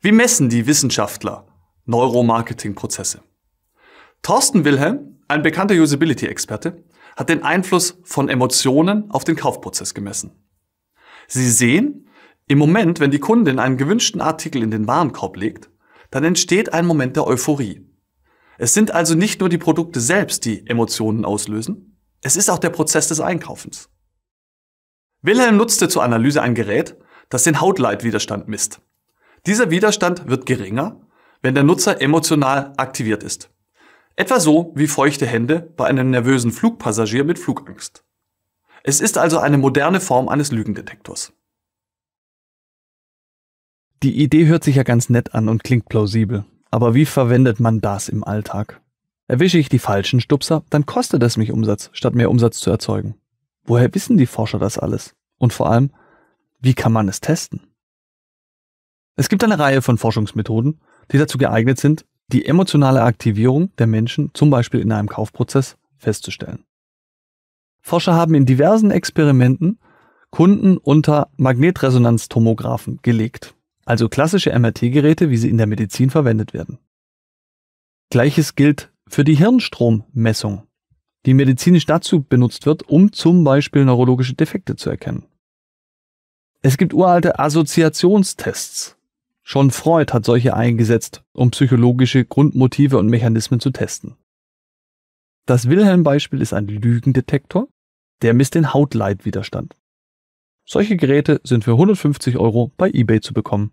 Wie messen die Wissenschaftler Neuromarketing-Prozesse? Thorsten Wilhelm, ein bekannter Usability-Experte, hat den Einfluss von Emotionen auf den Kaufprozess gemessen. Sie sehen, im Moment, wenn die Kundin einen gewünschten Artikel in den Warenkorb legt, dann entsteht ein Moment der Euphorie. Es sind also nicht nur die Produkte selbst, die Emotionen auslösen, es ist auch der Prozess des Einkaufens. Wilhelm nutzte zur Analyse ein Gerät, das den Hautleitwiderstand misst. Dieser Widerstand wird geringer, wenn der Nutzer emotional aktiviert ist. Etwa so wie feuchte Hände bei einem nervösen Flugpassagier mit Flugangst. Es ist also eine moderne Form eines Lügendetektors. Die Idee hört sich ja ganz nett an und klingt plausibel. Aber wie verwendet man das im Alltag? Erwische ich die falschen Stupser, dann kostet es mich Umsatz, statt mehr Umsatz zu erzeugen. Woher wissen die Forscher das alles? Und vor allem, wie kann man es testen? Es gibt eine Reihe von Forschungsmethoden, die dazu geeignet sind, die emotionale Aktivierung der Menschen zum Beispiel in einem Kaufprozess festzustellen. Forscher haben in diversen Experimenten Kunden unter Magnetresonanztomographen gelegt, also klassische MRT-Geräte, wie sie in der Medizin verwendet werden. Gleiches gilt für die Hirnstrommessung, die medizinisch dazu benutzt wird, um zum Beispiel neurologische Defekte zu erkennen. Es gibt uralte Assoziationstests, Schon Freud hat solche eingesetzt, um psychologische Grundmotive und Mechanismen zu testen. Das Wilhelm-Beispiel ist ein Lügendetektor, der misst den Hautleitwiderstand. Solche Geräte sind für 150 Euro bei eBay zu bekommen.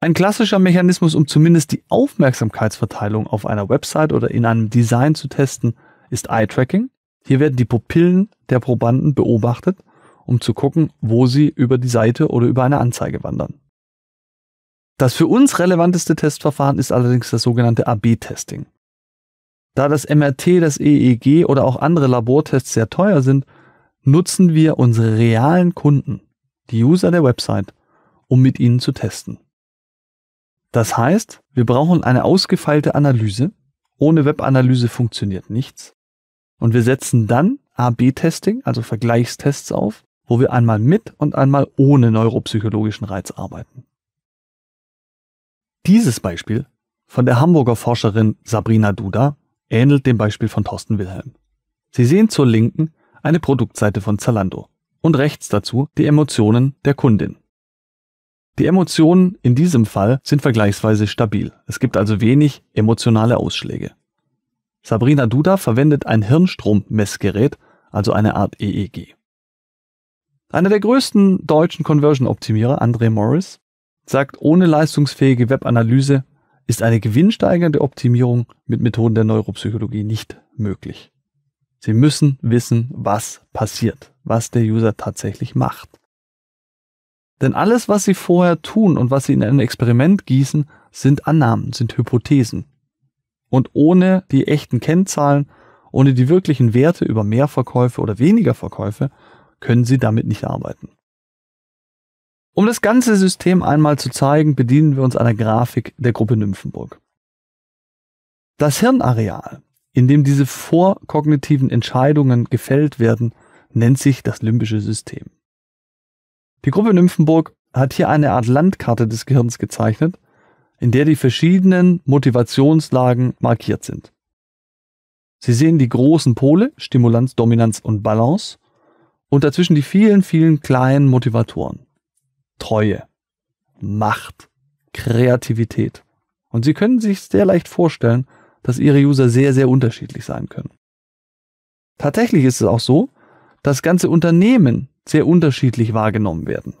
Ein klassischer Mechanismus, um zumindest die Aufmerksamkeitsverteilung auf einer Website oder in einem Design zu testen, ist Eye-Tracking. Hier werden die Pupillen der Probanden beobachtet, um zu gucken, wo sie über die Seite oder über eine Anzeige wandern. Das für uns relevanteste Testverfahren ist allerdings das sogenannte AB-Testing. Da das MRT, das EEG oder auch andere Labortests sehr teuer sind, nutzen wir unsere realen Kunden, die User der Website, um mit ihnen zu testen. Das heißt, wir brauchen eine ausgefeilte Analyse. Ohne Webanalyse funktioniert nichts. Und wir setzen dann AB-Testing, also Vergleichstests auf, wo wir einmal mit und einmal ohne neuropsychologischen Reiz arbeiten. Dieses Beispiel von der Hamburger Forscherin Sabrina Duda ähnelt dem Beispiel von Thorsten Wilhelm. Sie sehen zur Linken eine Produktseite von Zalando und rechts dazu die Emotionen der Kundin. Die Emotionen in diesem Fall sind vergleichsweise stabil. Es gibt also wenig emotionale Ausschläge. Sabrina Duda verwendet ein Hirnstrommessgerät, also eine Art EEG. Einer der größten deutschen Conversion-Optimierer, André Morris, sagt, ohne leistungsfähige Webanalyse ist eine gewinnsteigernde Optimierung mit Methoden der Neuropsychologie nicht möglich. Sie müssen wissen, was passiert, was der User tatsächlich macht. Denn alles, was Sie vorher tun und was Sie in ein Experiment gießen, sind Annahmen, sind Hypothesen. Und ohne die echten Kennzahlen, ohne die wirklichen Werte über mehr Verkäufe oder weniger Verkäufe, können Sie damit nicht arbeiten. Um das ganze System einmal zu zeigen, bedienen wir uns einer Grafik der Gruppe Nymphenburg. Das Hirnareal, in dem diese vorkognitiven Entscheidungen gefällt werden, nennt sich das limbische System. Die Gruppe Nymphenburg hat hier eine Art Landkarte des Gehirns gezeichnet, in der die verschiedenen Motivationslagen markiert sind. Sie sehen die großen Pole, Stimulanz, Dominanz und Balance, und dazwischen die vielen, vielen kleinen Motivatoren. Treue, Macht, Kreativität. Und Sie können sich sehr leicht vorstellen, dass Ihre User sehr, sehr unterschiedlich sein können. Tatsächlich ist es auch so, dass ganze Unternehmen sehr unterschiedlich wahrgenommen werden.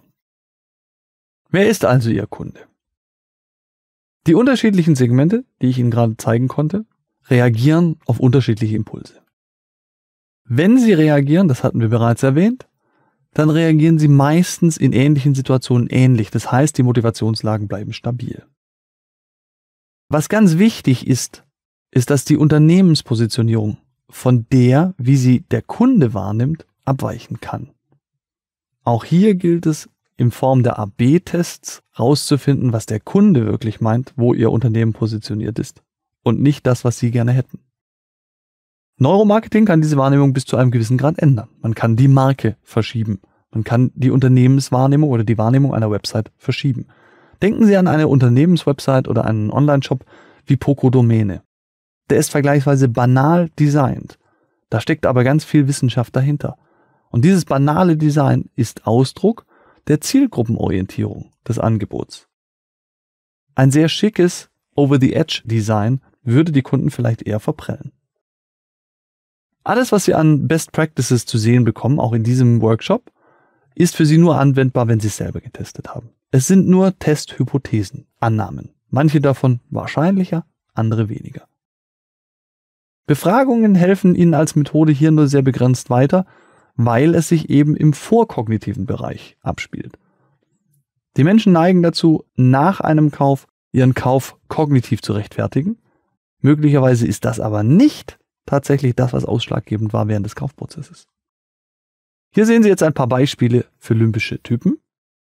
Wer ist also Ihr Kunde? Die unterschiedlichen Segmente, die ich Ihnen gerade zeigen konnte, reagieren auf unterschiedliche Impulse. Wenn sie reagieren, das hatten wir bereits erwähnt, dann reagieren sie meistens in ähnlichen Situationen ähnlich. Das heißt, die Motivationslagen bleiben stabil. Was ganz wichtig ist, ist, dass die Unternehmenspositionierung von der, wie sie der Kunde wahrnimmt, abweichen kann. Auch hier gilt es, in Form der AB-Tests rauszufinden, was der Kunde wirklich meint, wo ihr Unternehmen positioniert ist und nicht das, was sie gerne hätten. Neuromarketing kann diese Wahrnehmung bis zu einem gewissen Grad ändern. Man kann die Marke verschieben. Man kann die Unternehmenswahrnehmung oder die Wahrnehmung einer Website verschieben. Denken Sie an eine Unternehmenswebsite oder einen Online-Shop wie Poco Domäne. Der ist vergleichsweise banal designt. Da steckt aber ganz viel Wissenschaft dahinter. Und dieses banale Design ist Ausdruck der Zielgruppenorientierung des Angebots. Ein sehr schickes Over-the-Edge-Design würde die Kunden vielleicht eher verprellen. Alles, was Sie an Best Practices zu sehen bekommen, auch in diesem Workshop, ist für Sie nur anwendbar, wenn Sie es selber getestet haben. Es sind nur Testhypothesen, Annahmen. Manche davon wahrscheinlicher, andere weniger. Befragungen helfen Ihnen als Methode hier nur sehr begrenzt weiter, weil es sich eben im vorkognitiven Bereich abspielt. Die Menschen neigen dazu, nach einem Kauf ihren Kauf kognitiv zu rechtfertigen. Möglicherweise ist das aber nicht tatsächlich das, was ausschlaggebend war während des Kaufprozesses. Hier sehen Sie jetzt ein paar Beispiele für limbische Typen,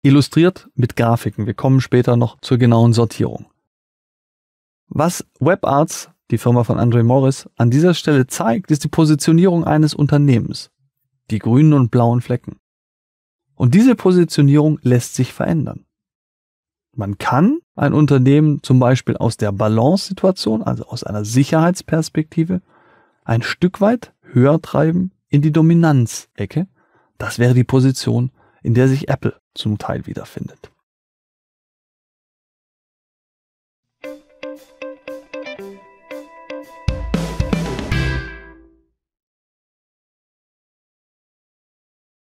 illustriert mit Grafiken. Wir kommen später noch zur genauen Sortierung. Was WebArts, die Firma von Andre Morris, an dieser Stelle zeigt, ist die Positionierung eines Unternehmens. Die grünen und blauen Flecken. Und diese Positionierung lässt sich verändern. Man kann ein Unternehmen zum Beispiel aus der Balance-Situation, also aus einer Sicherheitsperspektive, ein Stück weit höher treiben in die Dominanzecke. Das wäre die Position, in der sich Apple zum Teil wiederfindet.